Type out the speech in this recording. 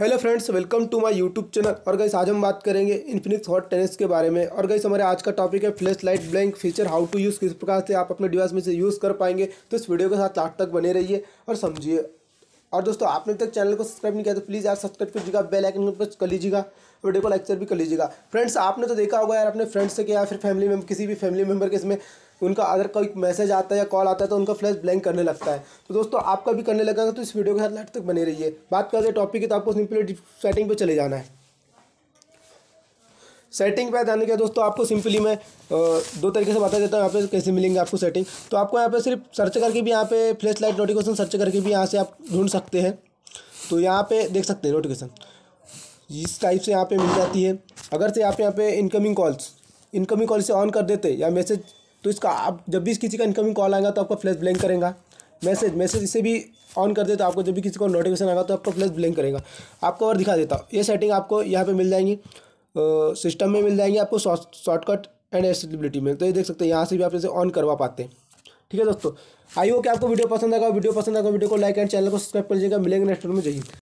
hello friends welcome to my YouTube channel और गई आज हम बात करेंगे इन्फिनिक्स हॉट टेनिस के बारे में और गई हमारे आज का टॉपिक है flash light blink feature how to use किस प्रकार से आप अपने डिवाइस में से यूज़ कर पाएंगे तो इस वीडियो के साथ लास्ट तक बने रहिए और समझिए और दोस्तों आपने तक चैनल को सब्सक्राइब नहीं किया तो प्लीज़ यार सब्सक्राइब कर लीजिएगा बेल आइकन पर कर लीजिएगा वीडियो को लाइक शेयर भी कर लीजिएगा फ्रेंड्स आपने तो देखा होगा यार अपने फ्रेंड्स से या फिर फैमिली में किसी भी फैमिली मेंबर के इसमें उनका अगर कोई मैसेज आता है या कॉल आता है तो उनका फ्लैश ब्लैंक करने लगता है तो दोस्तों आपका भी करने लगा तो इस वीडियो के साथ लाइट तक बने रहिए बात करते हैं टॉपिक की तो आपको सिंपली सेटिंग पर चले जाना है सेटिंग पे ध्यान के दोस्तों आपको सिंपली मैं दो तरीके से बता देता हूँ यहाँ पे कैसे मिलेंगे आपको सेटिंग तो आपको यहाँ पे सिर्फ सर्च करके भी यहाँ पे फ्लैश लाइट नोटिफिकेशन सर्च करके भी यहाँ से आप ढूंढ सकते हैं तो यहाँ पे देख सकते हैं नोटिफिकेशन इस टाइप से यहाँ पे मिल जाती है अगर से आप यहाँ पे इनकमिंग कॉल्स इनकमिंग कॉल से ऑन कर देते या मैसेज तो इसका आप जब भी किसी का इनकमिंग कॉल आएगा तो आपका फ्लैश ब्लैंक करेगा मैसेज मैसेज इसे भी ऑन कर देते तो आपको जब भी किसी को नोटिफिकेशन आएगा तो आपका फ्लैश ब्लैंक करेगा आपको और दिखा देता हूँ ये सेटिंग आपको यहाँ पर मिल जाएंगी सिस्टम में मिल जाएंगे आपको शॉर्टकट एंड एसेबिलिटी में तो ये देख सकते हैं यहाँ से भी आप इसे ऑन करवा पाते हैं ठीक है दोस्तों आई हो कि आपको वीडियो पसंद आएगा वीडियो पसंद आएगा तो वीडियो को लाइक एंड चैनल को सब्सक्राइब कर लीजिएगा मिलेंगे नेक्स्ट में जय हिंद